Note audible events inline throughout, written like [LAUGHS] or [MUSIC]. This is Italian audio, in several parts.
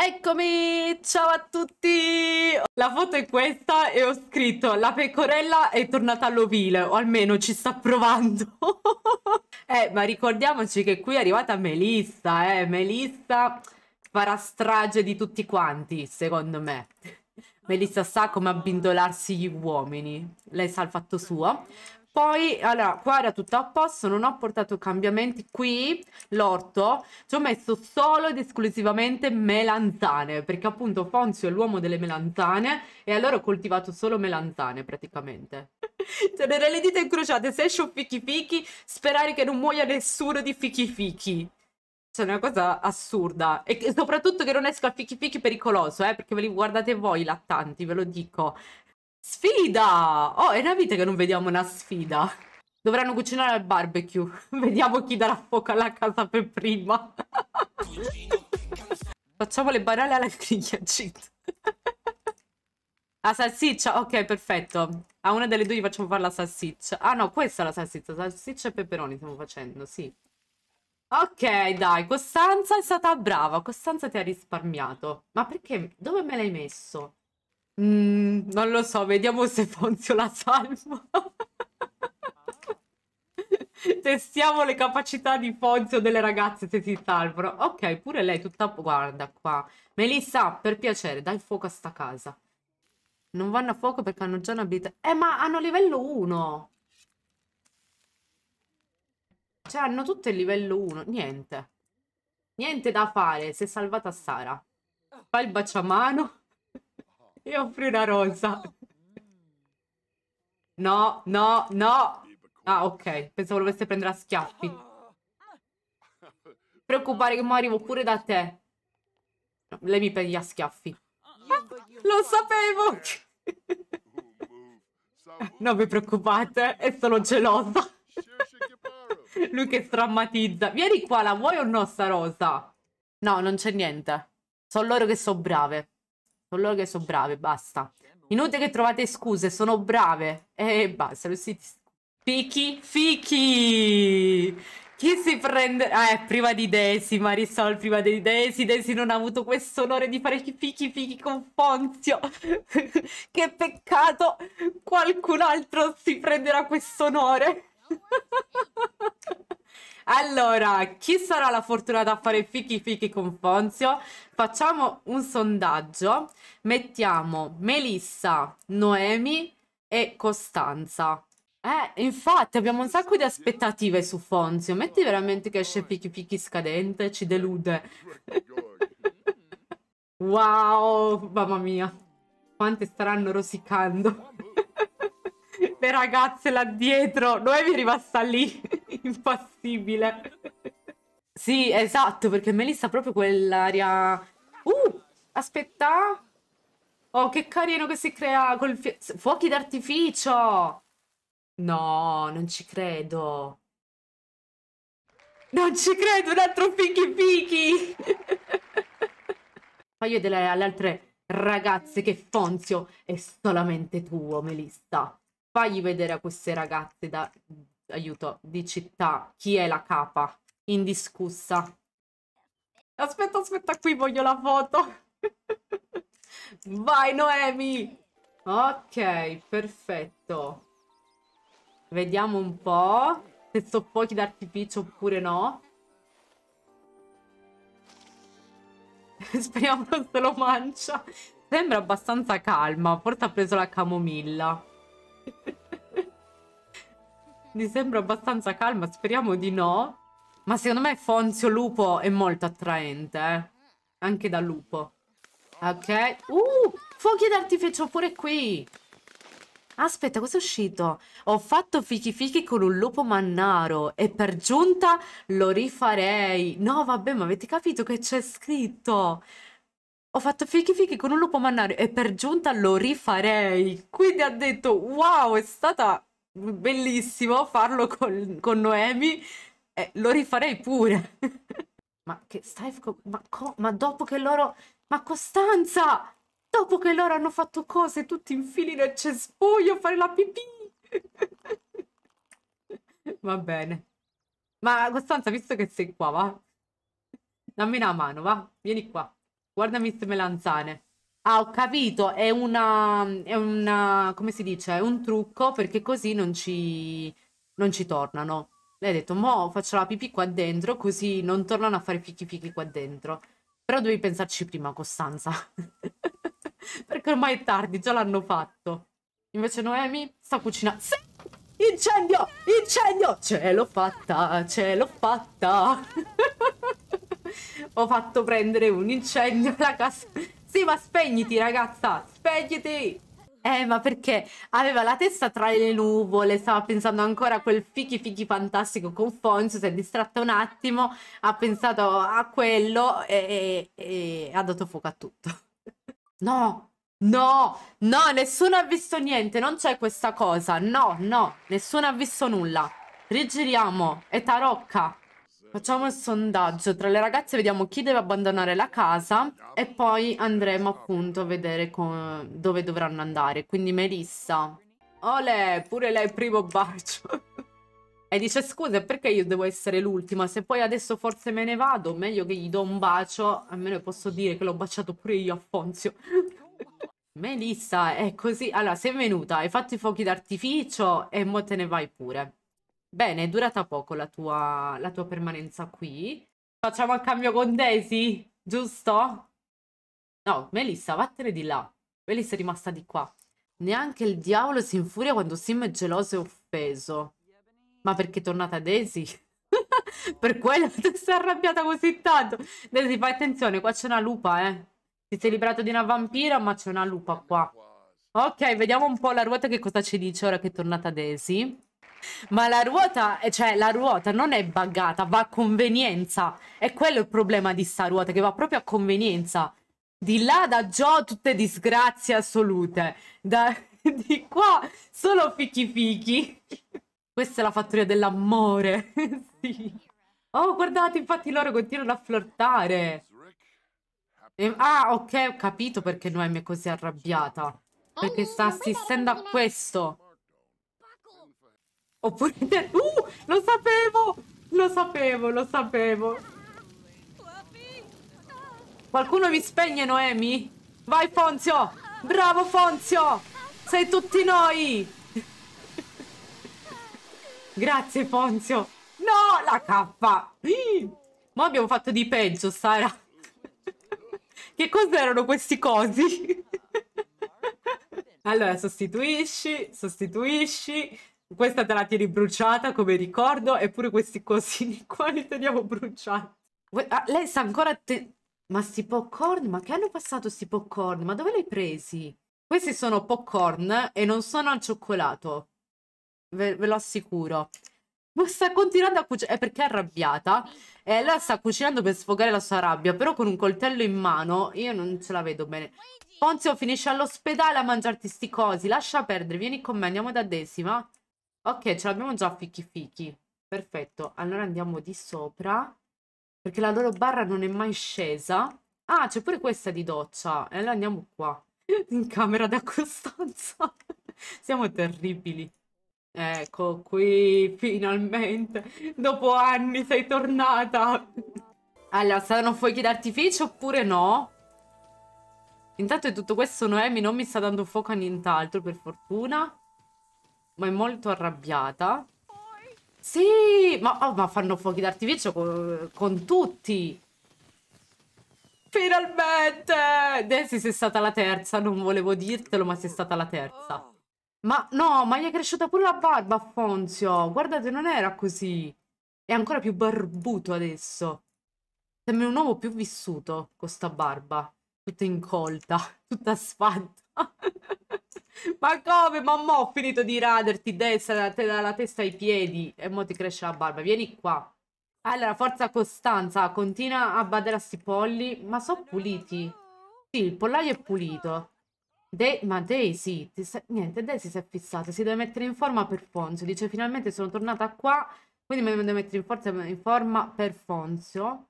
Eccomi, ciao a tutti! La foto è questa e ho scritto la pecorella è tornata all'ovile, o almeno ci sta provando. [LAUGHS] eh, ma ricordiamoci che qui è arrivata Melissa, eh, Melissa farà strage di tutti quanti, secondo me. Melissa sa come abbindolarsi gli uomini, lei sa il fatto suo. Poi, allora, qua era tutto a posto, non ho portato cambiamenti. Qui, l'orto, ci ho messo solo ed esclusivamente melanzane, perché appunto Fonzio è l'uomo delle melanzane e allora ho coltivato solo melanzane praticamente. Tenere [LAUGHS] cioè, le dita incrociate, se esce un fichi fichi, sperare che non muoia nessuno di fichi fichi. Cioè, è una cosa assurda. E soprattutto che non esca fichi fichi pericoloso, eh, perché ve li guardate voi i lattanti, ve lo dico. Sfida! Oh, è una vita che non vediamo una sfida. Dovranno cucinare al barbecue. [LAUGHS] Vediamo chi darà fuoco alla casa per prima. [LAUGHS] Facciamo le banane alla griglia, cheat. La salsiccia, ok, perfetto. A una delle due gli facciamo fare la salsiccia. Ah no, questa è la salsiccia. Salsiccia e peperoni stiamo facendo, sì. Ok, dai, Costanza è stata brava. Costanza ti ha risparmiato. Ma perché? Dove me l'hai messo? Mm, non lo so, vediamo se Fonzio la salva. [LAUGHS] Testiamo le capacità di Fonzio delle ragazze se si salvano. Ok, pure lei tutta... Guarda qua. Melissa, per piacere, dai fuoco a sta casa. Non vanno a fuoco perché hanno già un'abilità. Eh, ma hanno livello 1. Cioè, hanno tutte il livello 1. Niente. Niente da fare. Si è salvata Sara. Fa il baciamano. E offri una rosa. [LAUGHS] No, no, no. Ah, ok. Pensavo lo volesse prendere a schiaffi. Preoccupare che mo arrivo pure da te. No, lei mi peglia a schiaffi. Ah, lo sapevo! [LAUGHS] non vi preoccupate, è solo gelosa. [LAUGHS] Lui che strammatizza. Vieni qua, la vuoi o no sta rosa? No, non c'è niente. Sono loro che sono brave. Con loro che sono brave, basta. Inutile che trovate scuse, sono brave. E basta, lo si... Fichi, fichi! Chi si prende... Eh, prima di Desi, Marisol, prima di Desi. Desi non ha avuto questo onore di fare fichi fichi con Fonzio. [LAUGHS] che peccato! Qualcun altro si prenderà questo onore. [LAUGHS] Allora, chi sarà la fortunata a fare fichi fichi con Fonzio? Facciamo un sondaggio, mettiamo Melissa, Noemi e Costanza. Eh, infatti abbiamo un sacco di aspettative su Fonzio. Metti veramente che esce fichi fichi scadente, ci delude. [LAUGHS] wow, mamma mia. Quante staranno rosicando le ragazze là dietro. Noemi è rimasta lì, [LAUGHS] impassibile. Sì, esatto, perché Melissa ha proprio quell'aria... Uh, aspetta. Oh, che carino che si crea col fuochi d'artificio. No, non ci credo. Non ci credo, un altro fichi fichi. Fagli vedere alle altre ragazze che Fonzio è solamente tuo, Melissa fagli vedere a queste ragazze da, aiuto, di città chi è la capa indiscussa. Aspetta, aspetta, qui voglio la foto. Vai Noemi! Ok, perfetto. Vediamo un po' se so fuochi d'artificio oppure no. [LAUGHS] Speriamo che se lo mancia. Sembra abbastanza calma, forse ha preso la camomilla. Mi sembra abbastanza calma, speriamo di no. Ma secondo me Fonzio Lupo è molto attraente, eh? Anche da lupo. Ok. Uh! Fuochi d'artificio pure qui! Aspetta, è uscito? Ho fatto fichi fichi con un lupo mannaro e per giunta lo rifarei. No, vabbè, ma avete capito che c'è scritto? ho fatto fichi fichi con un lupo mannaro e per giunta lo rifarei. Quindi ha detto, wow, è stata bellissimo farlo con, con Noemi, eh, lo rifarei pure. [LAUGHS] ma che stai... Ma, ma dopo che loro... Ma Costanza! Dopo che loro hanno fatto cose tutti in fili nel cespuglio a fare la pipì! [LAUGHS] va bene. Ma Costanza, visto che sei qua, va? Dammi una mano, va? Vieni qua. Guarda queste melanzane. Ah, ho capito, è una, è una, come si dice, è un trucco perché così non ci, non ci tornano. Lei ha detto, mo faccio la pipì qua dentro così non tornano a fare fichi fichi qua dentro. Però devi pensarci prima, Costanza. [LAUGHS] perché ormai è tardi, già l'hanno fatto. Invece Noemi sta cucinando. Sì! Incendio! Incendio! Ce l'ho fatta, ce l'ho fatta! [LAUGHS] ho fatto prendere un incendio alla casa. Sì, ma spegniti, ragazza, spegniti! Eh, ma perché aveva la testa tra le nuvole, stava pensando ancora a quel fichi fichi fantastico con Fonzo, si è distratta un attimo, ha pensato a quello e, e, e ha dato fuoco a tutto. no, no, no, nessuno ha visto niente, non c'è questa cosa, no, no, nessuno ha visto nulla. Rigiriamo, è tarocca. Facciamo il sondaggio tra le ragazze, vediamo chi deve abbandonare la casa e poi andremo appunto a vedere dove dovranno andare. Quindi Melissa. Ole, pure lei primo bacio. e dice scusa, perché io devo essere l'ultima? Se poi adesso forse me ne vado, meglio che gli do un bacio. Almeno posso dire che l'ho baciato pure io a Fonzio. [LAUGHS] Melissa, è così. Allora, sei venuta, hai fatto i fuochi d'artificio e mo te ne vai pure. Bene, è durata poco la tua, la tua permanenza qui. Facciamo il cambio con Daisy, giusto? No, Melissa, vattene di là. Melissa è rimasta di qua. Neanche il diavolo si infuria quando Sim è geloso e offeso. Ma perché è tornata Daisy? [LAUGHS] per quello [LAUGHS] ti sei arrabbiata così tanto. Daisy, fai attenzione, qua c'è una lupa, eh. Ti sei liberato di una vampira, ma c'è una lupa qua. Ok, vediamo un po' la ruota che cosa ci dice ora che è tornata Daisy. Ma la ruota, eh, cioè la ruota non è buggata, va a convenienza. E quello è il problema di sta ruota, che va proprio a convenienza. Di là da Joe tutte disgrazie assolute, da, [LAUGHS] di qua solo fichi fichi. Questa è la fattoria dell'amore, [LAUGHS] sì. Oh, guardate, infatti loro continuano a flirtare. E, ah, ok, ho capito perché Noemi è così arrabbiata. Perché oh, sta assistendo a questo. Oppure... [LAUGHS] Uh! Lo sapevo! Lo sapevo, lo sapevo. Qualcuno mi spegne Noemi? Vai Fonzio! Bravo Fonzio! Sei tutti noi! [LAUGHS] Grazie Fonzio! No! La K! Ma abbiamo fatto di peggio, Sara. [LAUGHS] che cos'erano questi cosi? allora, sostituisci, sostituisci, questa te la tieni bruciata come ricordo, eppure questi cosini [LAUGHS] qua li teniamo bruciati. Ah, lei sa ancora... Te... Ma sti popcorn? Ma che hanno passato sti popcorn? Ma dove li hai presi? Questi sono popcorn e non sono al cioccolato. Ve, ve lo assicuro. Ma sta continuando a cucinare. È perché è arrabbiata. E allora sta cucinando per sfogare la sua rabbia. Però con un coltello in mano io non ce la vedo bene. Ponzio finisce all'ospedale a mangiarti sti cosi. Lascia perdere. Vieni con me. Andiamo da Desima. Ok, ce l'abbiamo già fichi fichi. Perfetto, allora andiamo di sopra. Perché la loro barra non è mai scesa. Ah, c'è pure questa di doccia. E allora andiamo qua. [LAUGHS] In camera da Costanza. [LAUGHS] Siamo terribili. Ecco qui, finalmente. Dopo anni sei tornata. Allora, saranno fuochi d'artificio oppure no? Intanto è tutto questo Noemi non mi sta dando fuoco a nient'altro, per fortuna ma è molto arrabbiata. Sì, ma, oh, ma fanno fuochi d'artificio con, con, tutti. Finalmente! Daisy sei stata la terza, non volevo dirtelo, ma sei stata la terza. Ma no, ma gli è cresciuta pure la barba, Fonzio. Guardate, non era così. È ancora più barbuto adesso. Sembra un uomo più vissuto con sta barba. Tutta incolta, [LAUGHS] tutta sfatta. [LAUGHS] Ma come? Ma mo ho finito di raderti destra dalla, testa ai piedi e mo ti cresce la barba. Vieni qua. Allora, forza Costanza, continua a badare a sti polli. Ma sono puliti. Sì, il pollaio è pulito. De ma Daisy, sta... niente, Daisy si è fissata, si deve mettere in forma per Fonzio. Dice, finalmente sono tornata qua, quindi mi me devo mettere in, forza, in forma per Fonzio.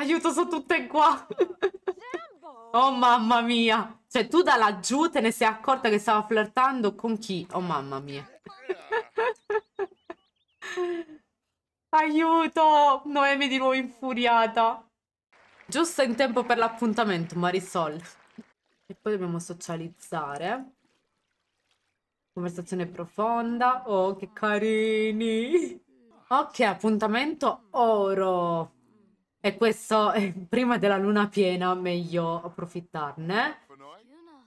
Aiuto, sono tutte qua! Oh mamma mia! Cioè tu da laggiù te ne sei accorta che stava flirtando con chi? Oh mamma mia! Aiuto! Noemi di nuovo infuriata! Giusto in tempo per l'appuntamento, Marisol. E poi dobbiamo socializzare. Conversazione profonda. Oh, che carini! Ok, appuntamento oro. E questo, eh, prima della luna piena, meglio approfittarne.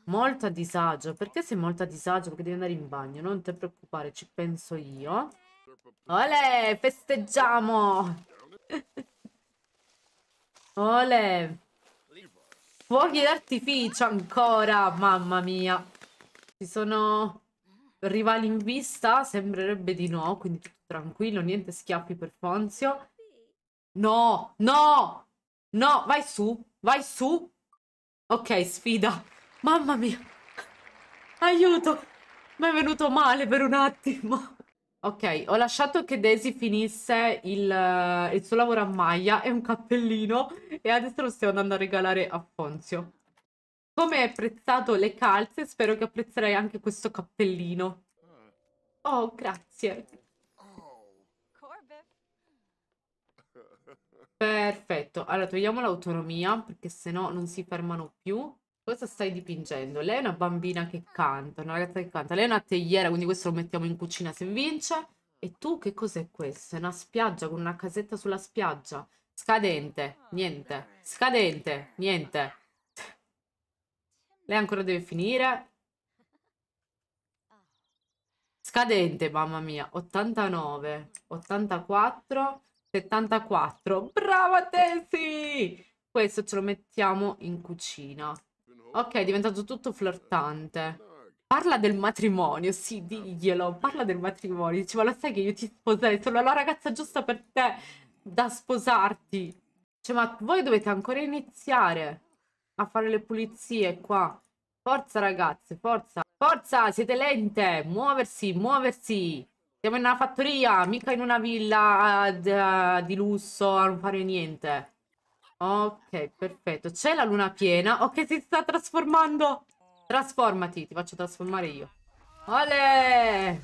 Molto a disagio. Perché sei molto a disagio? Perché devi andare in bagno. Non ti preoccupare, ci penso io. Ole, festeggiamo! [LAUGHS] Ole! Fuochi d'artificio ancora, mamma mia. Ci sono rivali in vista? Sembrerebbe di no, quindi tutto tranquillo, niente schiaffi per Fonzio. No, no, no, vai su, vai su. Ok, sfida. Mamma mia. Aiuto. Mi è venuto male per un attimo. Ok, ho lasciato che Daisy finisse il, eh, il suo lavoro a maglia e un cappellino e adesso lo stiamo andando a regalare a Fonzio. Come hai apprezzato le calze, spero che apprezzerai anche questo cappellino. Ah. Oh, grazie. Perfetto, allora togliamo l'autonomia perché sennò non si fermano più. Cosa stai dipingendo? Lei è una bambina che canta, una ragazza che canta. Lei è una teiera, quindi questo lo mettiamo in cucina se vince. E tu che cos'è questo? È una spiaggia con una casetta sulla spiaggia. Scadente, niente. Scadente, niente. Lei ancora deve finire. Scadente, mamma mia. 89, 84. 74. Brava Tessy! Questo ce lo mettiamo in cucina. Ok, è diventato tutto flirtante. Parla del matrimonio, sì, diglielo, parla del matrimonio. Dice, ma lo sai che io ti sposerei, sono la ragazza giusta per te da sposarti. Cioè, ma voi dovete ancora iniziare a fare le pulizie qua. Forza ragazze, forza, forza, siete lente, muoversi, muoversi. Siamo in una fattoria, mica in una villa eh, eh, di lusso a non fare niente. Ok, perfetto. C'è la luna piena. Ok, si sta trasformando. Trasformati, ti faccio trasformare io. Olè!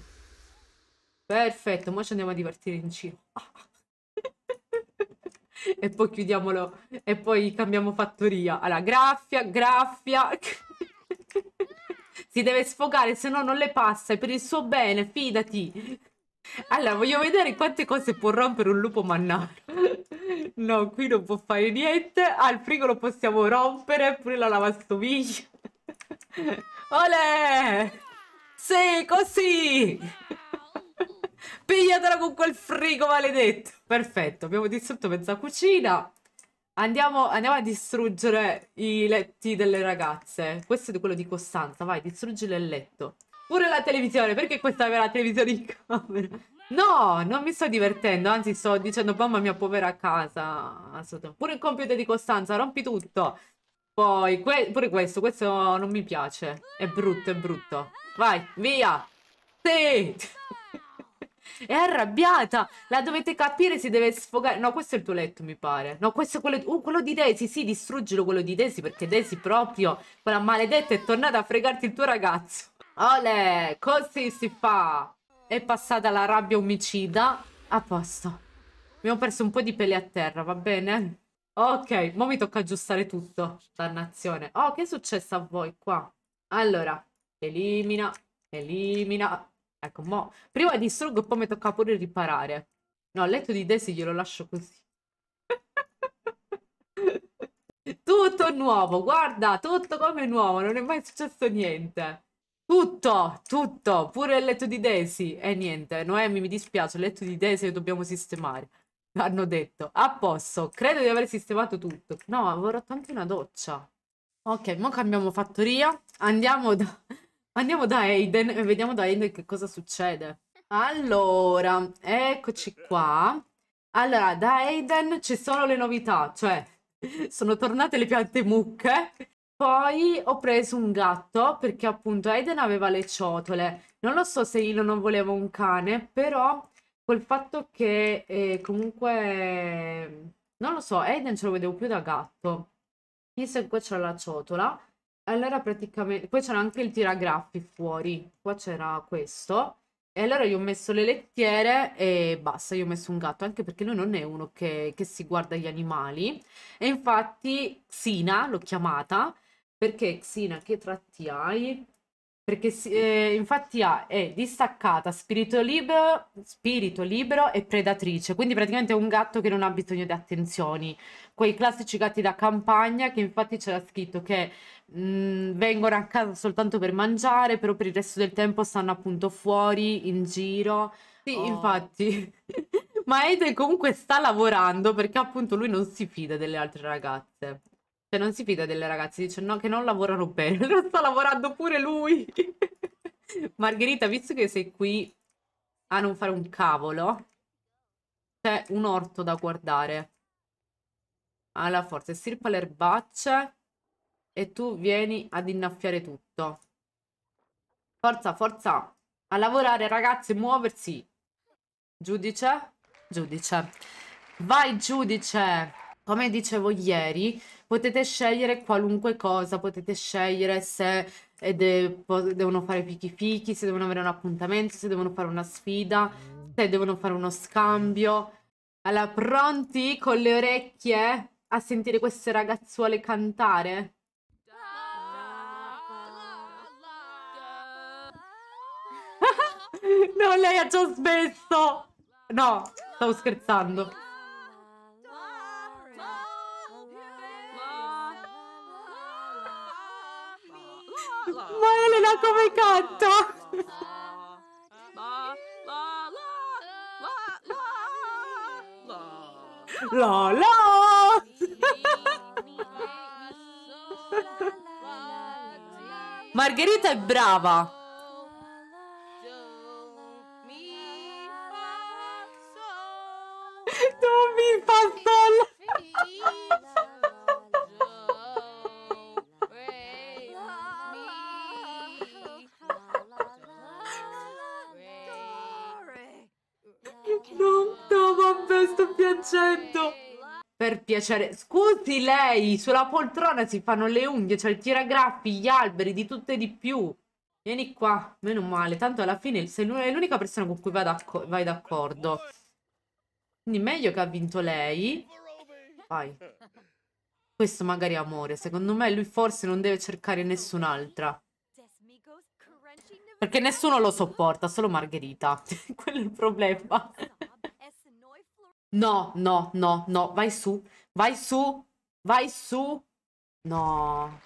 Perfetto, ora ci andiamo a divertire in giro. [LAUGHS] e poi chiudiamolo. E poi cambiamo fattoria. Allora, graffia, graffia. [LAUGHS] si deve sfogare, se no non le passa, è per il suo bene, fidati. Allora, voglio vedere quante cose può rompere un lupo mannaro. No, qui non può fare niente. Ah, il frigo lo possiamo rompere, pure la lavastoviglie. Olè! Sì, così! Pigliatela con quel frigo maledetto! Perfetto, abbiamo distrutto mezza cucina. Andiamo, andiamo, a distruggere i letti delle ragazze. Questo è quello di Costanza. Vai, distruggile il letto. Pure la televisione. Perché questa aveva la televisione in camera? No, non mi sto divertendo. Anzi, sto dicendo, mamma mia, povera casa. Pure il computer di Costanza, rompi tutto. Poi, que pure questo. Questo non mi piace. È brutto, è brutto. Vai, via. Sì. È arrabbiata. La dovete capire, si deve sfogare. No, questo è il tuo letto, mi pare. No, questo è quello, uh, quello di Daisy. Sì, distruggilo quello di Daisy perché Daisy proprio, quella maledetta, è tornata a fregarti il tuo ragazzo. Ole, così si fa. È passata la rabbia omicida. A posto. Abbiamo perso un po' di peli a terra, va bene? Ok, mo mi tocca aggiustare tutto. Dannazione. Oh, che è successo a voi qua? Allora, elimina, elimina. Ecco, mo... prima distruggo poi mi tocca pure riparare. No, il letto di Daisy glielo lascio così. [LAUGHS] tutto nuovo, guarda, tutto come nuovo, non è mai successo niente. Tutto, tutto, pure il letto di Daisy. E eh, niente, Noemi, mi dispiace, il letto di Daisy lo dobbiamo sistemare. Hanno detto, a posto, credo di aver sistemato tutto. No, avevo rotto anche una doccia. Ok, mo cambiamo fattoria, andiamo da... Andiamo da Aiden e vediamo da Aiden che cosa succede. Allora, eccoci qua. Allora, da Aiden ci sono le novità, cioè [LAUGHS] sono tornate le piante mucche. Poi ho preso un gatto perché appunto Aiden aveva le ciotole. Non lo so se io non volevo un cane, però col fatto che eh, comunque... Non lo so, Aiden ce lo vedevo più da gatto. Io che qua c'è la ciotola allora praticamente, poi c'era anche il tiragraffi fuori, qua c'era questo, e allora io ho messo le lettiere e basta, io ho messo un gatto, anche perché lui non è uno che, che si guarda gli animali, e infatti Xina l'ho chiamata, perché Xina che tratti hai? perché eh, infatti ha, è distaccata, spirito libero, spirito libero e predatrice, quindi praticamente è un gatto che non ha bisogno di attenzioni. Quei classici gatti da campagna che infatti c'era scritto che mh, mm, vengono a casa soltanto per mangiare, però per il resto del tempo stanno appunto fuori, in giro. Sì, oh. infatti. [LAUGHS] Ma Ede comunque sta lavorando perché appunto lui non si fida delle altre ragazze. Cioè, non si fida delle ragazze, dice no, che non lavorano bene, [LAUGHS] non sta lavorando pure lui. [LAUGHS] Margherita, visto che sei qui a non fare un cavolo, c'è un orto da guardare. Alla forza, stirpa le erbacce e tu vieni ad innaffiare tutto. Forza, forza, a lavorare ragazzi, muoversi. Giudice, giudice. Vai giudice, come dicevo ieri, potete scegliere qualunque cosa, potete scegliere se de- devono fare fichi fichi, se devono avere un appuntamento, se devono fare una sfida, mm. se devono fare uno scambio. Allora, pronti con le orecchie a sentire queste ragazzuole cantare? [LAUGHS] [LAUGHS] no, lei ha già smesso! No, stavo scherzando. Guardala come canta! La la! Margherita è brava! unghie, Scusi lei, sulla poltrona si fanno le unghie, c'è cioè il tiragraffi, gli alberi, di tutto e di più. Vieni qua, meno male, tanto alla fine sei l'unica persona con cui vai d'accordo. Quindi meglio che ha vinto lei. Vai. Questo magari è amore, secondo me lui forse non deve cercare nessun'altra. Perché nessuno lo sopporta, solo Margherita. [LAUGHS] Quello è il problema. [LAUGHS] No, no, no, no, vai su. Vai su. Vai su. No.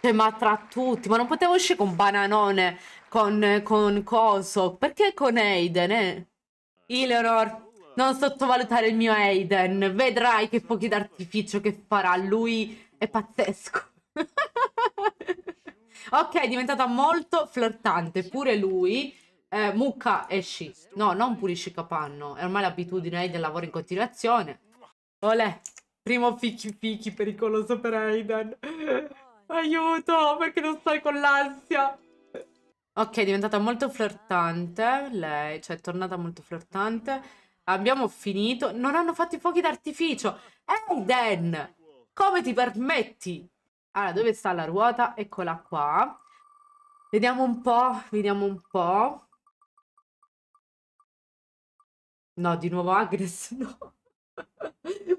Cioè, ma tra tutti. Ma non potevo uscire con Bananone, con, con Coso. Perché con Aiden, eh? Eleonor, non sottovalutare il mio Aiden. Vedrai che fuochi d'artificio che farà. Lui è pazzesco. [LAUGHS] ok, è diventata molto flirtante. Pure lui. Eh, mucca esci. No, non pulisci capanno. È ormai l'abitudine Aiden eh, lavora in continuazione. Olè. Primo fichi fichi pericoloso per Aiden. Aiuto, perché non stai con l'ansia? Ok, è diventata molto flirtante lei, cioè è tornata molto flirtante. Abbiamo finito. Non hanno fatto i fuochi d'artificio. Aiden, come ti permetti? Allora, dove sta la ruota? Eccola qua. Vediamo un po', vediamo un po'. No, di nuovo Agnes, [LAUGHS] no.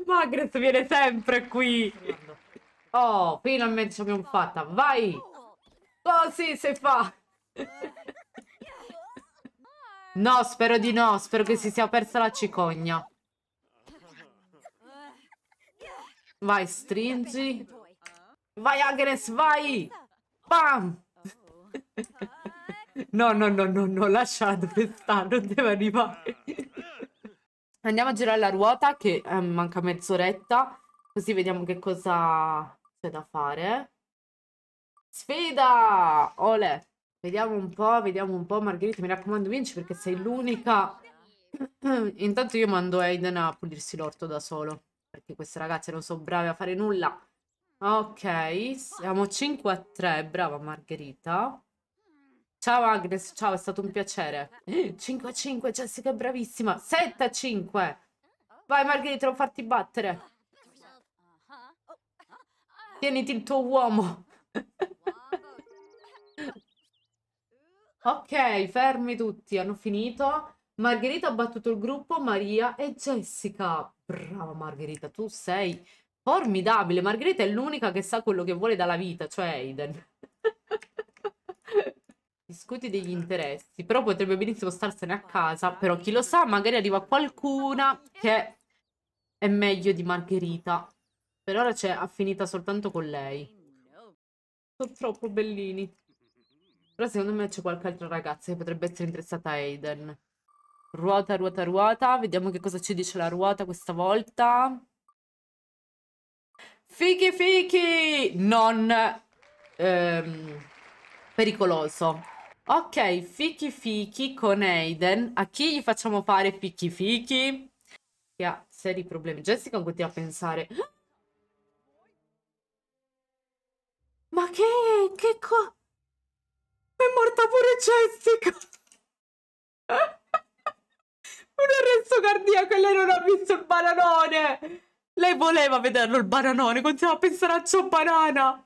Magret viene sempre qui. Oh, finalmente ci abbiamo fatta. Vai. Oh, sì, se fa. No, spero di no. Spero che si sia persa la cicogna. Vai, stringi. Vai, Agnes, vai. Bam. [LAUGHS] No, no, no, no, no. Lascia dove sta. Non deve arrivare. Andiamo a girare la ruota che eh, manca mezz'oretta, così vediamo che cosa c'è da fare. Sfida! Ole! Vediamo un po', vediamo un po', Margherita, mi raccomando vinci perché sei l'unica. [CLEARS THROAT] Intanto io mando Aiden a pulirsi l'orto da solo, perché queste ragazze non sono brave a fare nulla. Ok, siamo 5 a 3, brava Margherita. Ciao Agnes, ciao, è stato un piacere. 5 [GASPS] a 5, Jessica è bravissima. 7 a 5. Vai Margherita, non farti battere. Tieniti il tuo uomo. [LAUGHS] ok, fermi tutti, hanno finito. Margherita ha battuto il gruppo, Maria e Jessica. Brava Margherita, tu sei formidabile. Margherita è l'unica che sa quello che vuole dalla vita, cioè Aiden. Discuti degli interessi, però potrebbe benissimo starsene a casa, però chi lo sa, magari arriva qualcuna che è meglio di Margherita. Per ora c'è affinità soltanto con lei. Sono troppo bellini. Però secondo me c'è qualche altra ragazza che potrebbe essere interessata a Aiden. Ruota, ruota, ruota. Vediamo che cosa ci dice la ruota questa volta. Fichi, fichi! Non ehm, pericoloso. Ok, fichi fichi con Aiden. A chi gli facciamo fare fichi fichi? Che ha seri problemi. Jessica continua a pensare. Ma che... che co... È morta pure Jessica! [LAUGHS] Un arresto cardiaco e lei non ha visto il bananone! Lei voleva vederlo il bananone, continua a pensare a ciò banana!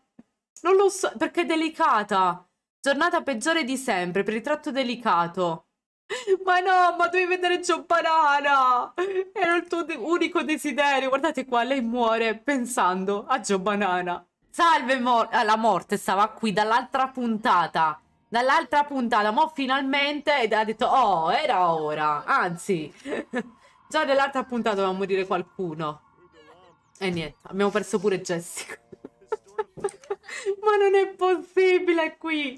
Non lo so, perché è delicata! Giornata peggiore di sempre, per il tratto delicato. [LAUGHS] Ma no, ma devi vedere John Banana! Era il tuo de unico desiderio. Guardate qua, lei muore pensando a John Banana. Salve, mor ah, la morte stava qui dall'altra puntata. Dall'altra puntata, mo finalmente ed ha detto, oh, era ora. Anzi, [LAUGHS] già nell'altra puntata doveva morire qualcuno. E niente, abbiamo perso pure Jessica ma non è possibile qui.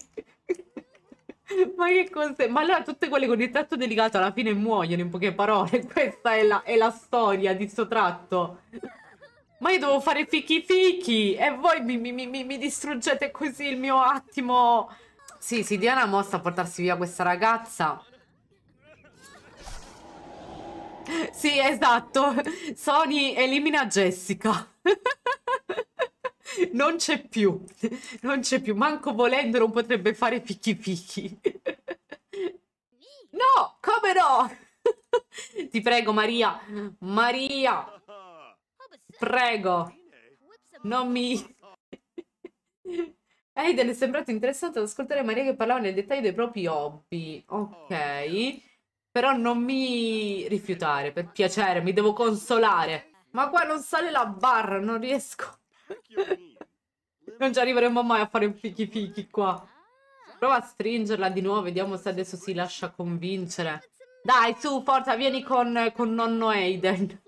ma che cos'è? Ma allora tutte quelle con il tratto delicato alla fine muoiono in poche parole. [LAUGHS] Questa è la, è la storia di sto tratto. Ma io devo fare fichi fichi e voi mi, mi, mi, mi distruggete così il mio attimo. Sì, si dia mossa a portarsi via questa ragazza. Sì, esatto. Sony elimina Jessica. [LAUGHS] [LAUGHS] non c'è più, non c'è più, manco volendo non potrebbe fare picchi picchi. No, come no? Ti prego Maria, Maria, prego, non mi... [LAUGHS] Aiden è sembrato interessante ad ascoltare Maria che parlava nel dettaglio dei propri hobby, ok, però non mi rifiutare, per piacere, mi devo consolare. Ma qua non sale la barra, non riesco... Non ci arriveremo mai a fare un fichi fichi qua. Prova a stringerla di nuovo, vediamo se adesso si lascia convincere. Dai, su, forza, vieni con, con nonno Aiden.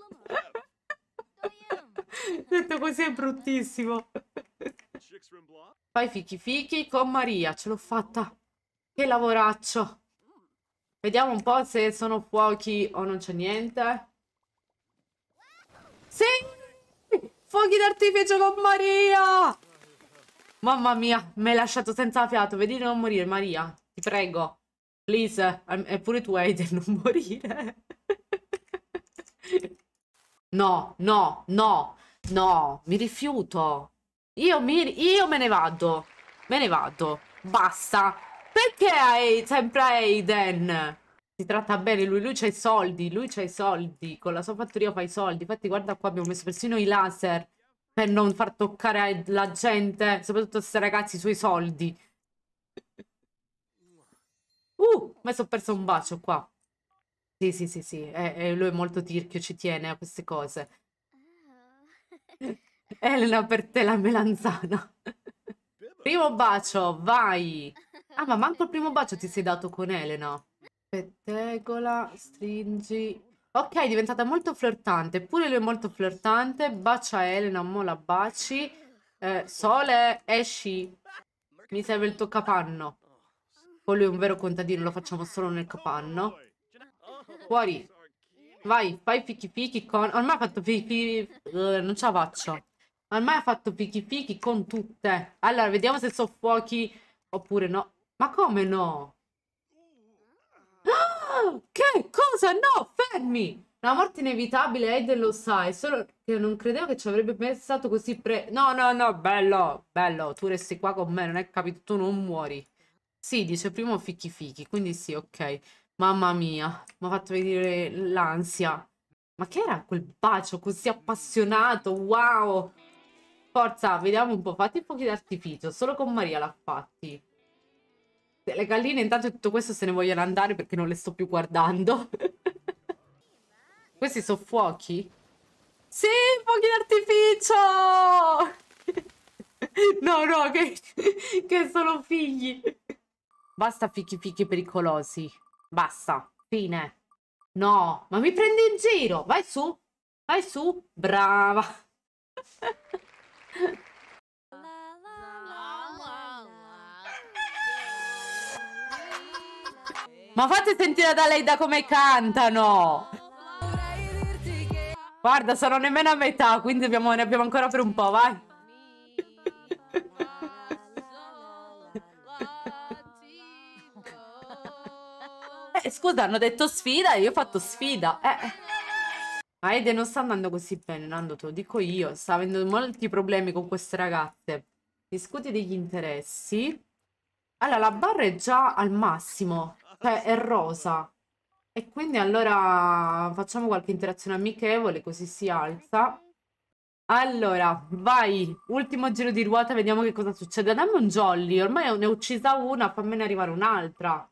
Detto [LAUGHS] così è bruttissimo. Fai fichi fichi con Maria, ce l'ho fatta. Che lavoraccio. Vediamo un po' se sono fuochi o non c'è niente. Sì! Fuochi d'artificio con Maria! Mamma mia, mi hai lasciato senza fiato. Vedi di non morire, Maria. Ti prego. Please, pure tu Aiden, non [LAUGHS] morire. no, no, no, no. Mi rifiuto. Io, mi, io me ne vado. Me ne vado. Basta. Perché hai sempre Aiden? si tratta bene, lui, lui c'ha i soldi, lui c'ha i soldi, con la sua fattoria fa i soldi. Infatti guarda qua abbiamo messo persino i laser per non far toccare la gente, soprattutto questi ragazzi, i suoi soldi. Uh, mi sono perso un bacio qua. Sì, sì, sì, sì, e, eh, e eh, lui è molto tirchio, ci tiene a queste cose. Ah. Elena per te la melanzana. primo bacio, vai! Ah, ma manco il primo bacio ti sei dato con Elena. Pettegola, stringi... Ok, è diventata molto flirtante. Pure lui è molto flirtante. Bacia Elena, mo la baci. Eh, sole, esci. Mi serve il tuo capanno. Poi lui è un vero contadino, lo facciamo solo nel capanno. Fuori. Vai, fai picchi picchi con... Ormai ha fatto picchi... Eh, non ce la faccio. Ormai ha fatto picchi picchi con tutte. Allora, vediamo se so fuochi oppure no. Ma come no? che cosa? No, fermi! La morte inevitabile, Aiden lo sai, solo che non credevo che ci avrebbe pensato così pre... No, no, no, bello, bello, tu resti qua con me, non è capito, tu non muori. Sì, dice prima fichi fichi, quindi sì, ok. Mamma mia, mi ha fatto venire l'ansia. Ma che era quel bacio così appassionato? Wow! Forza, vediamo un po', fatti un po' d'artificio, solo con Maria l'ha fatti. Le galline intanto tutto questo se ne vogliono andare perché non le sto più guardando. [LAUGHS] Questi sono fuochi? Sì, fuochi d'artificio! [LAUGHS] no, no, che, che sono figli. Basta fichi fichi pericolosi. Basta. Fine. No, ma mi prendi in giro. Vai su. Vai su. Brava. [LAUGHS] Ma fate sentire da lei da come cantano! Guarda, sono nemmeno a metà, quindi abbiamo, ne abbiamo ancora per un po', vai! [LAUGHS] Eh, scusa, hanno detto sfida e io ho fatto sfida, eh! Ma Ede non sta andando così bene, Nando, te lo dico io. Sta avendo molti problemi con queste ragazze. Discuti degli interessi. Allora, la barra è già al massimo. Cioè, è rosa. E quindi allora facciamo qualche interazione amichevole, così si alza. Allora, vai, ultimo giro di ruota, vediamo che cosa succede. Dammi un jolly, ormai ne ho uccisa una, fammene arrivare un'altra.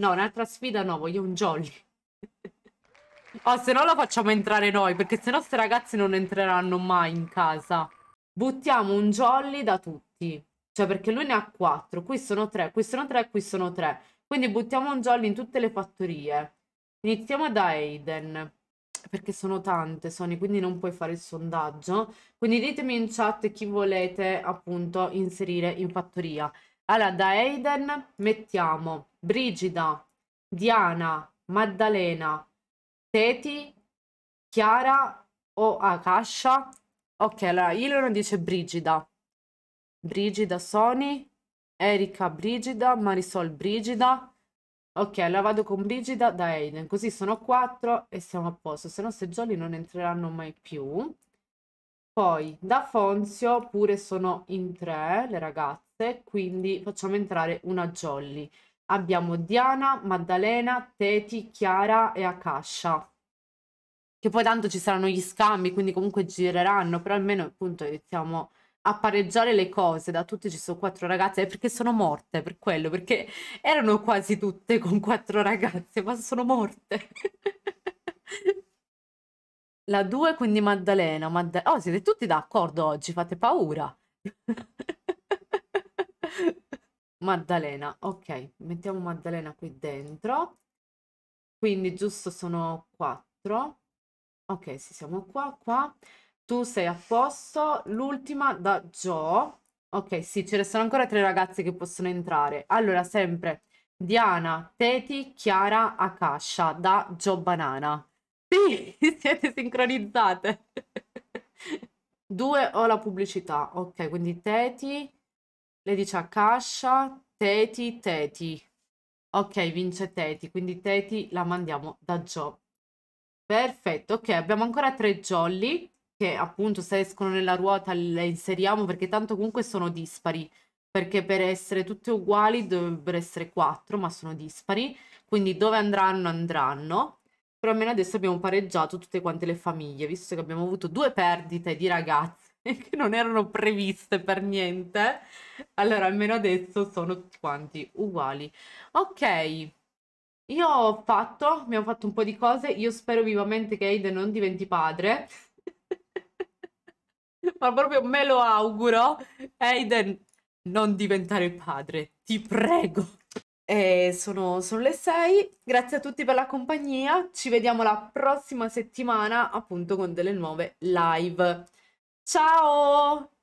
No, un'altra sfida no, voglio un jolly. [LAUGHS] oh, se no lo facciamo entrare noi, perché se no queste ragazze non entreranno mai in casa. Buttiamo un jolly da tutti. Cioè, perché lui ne ha quattro, qui sono tre, qui sono tre, qui sono tre. Quindi buttiamo un jolly in tutte le fattorie. Iniziamo da Aiden, perché sono tante, Sony, quindi non puoi fare il sondaggio. Quindi ditemi in chat chi volete appunto inserire in fattoria. Allora, da Aiden mettiamo Brigida, Diana, Maddalena, Teti, Chiara o Akasha. Ok, allora Ilona dice Brigida. Brigida, Sony, Erika Brigida, Marisol Brigida. Ok, la vado con Brigida da Aiden, così sono quattro e siamo a posto, se no se Jolly non entreranno mai più. Poi da Fonzio pure sono in tre le ragazze, quindi facciamo entrare una Jolly. Abbiamo Diana, Maddalena, Teti, Chiara e Akasha. Che poi tanto ci saranno gli scambi, quindi comunque gireranno, però almeno appunto iniziamo a pareggiare le cose da tutte ci sono quattro ragazze è eh, perché sono morte per quello perché erano quasi tutte con quattro ragazze ma sono morte [LAUGHS] la 2 quindi Maddalena Madda- oh siete tutti d'accordo oggi fate paura [LAUGHS] Maddalena ok mettiamo Maddalena qui dentro quindi giusto sono quattro ok sì siamo qua qua tu sei a posto, l'ultima da Gio. Ok, sì, ce ne sono ancora tre ragazze che possono entrare. Allora, sempre Diana, Teti, Chiara, Akasha da Gio Banana. Sì, [LAUGHS] siete sincronizzate. Due ho la pubblicità. Ok, quindi Teti, le dice Akasha, Teti, Teti. Ok, vince Teti, quindi Teti la mandiamo da Gio. Perfetto, ok, abbiamo ancora tre jolly che appunto se escono nella ruota le inseriamo perché tanto comunque sono dispari perché per essere tutte uguali dovrebbero essere quattro ma sono dispari quindi dove andranno andranno però almeno adesso abbiamo pareggiato tutte quante le famiglie visto che abbiamo avuto due perdite di ragazze [LAUGHS] che non erano previste per niente allora almeno adesso sono tutti quanti uguali ok io ho fatto, abbiamo fatto un po' di cose, io spero vivamente che Aiden non diventi padre, [LAUGHS] ma proprio me lo auguro. Aiden, non diventare padre, ti prego. E sono, sono le 6. Grazie a tutti per la compagnia. Ci vediamo la prossima settimana, appunto, con delle nuove live. Ciao!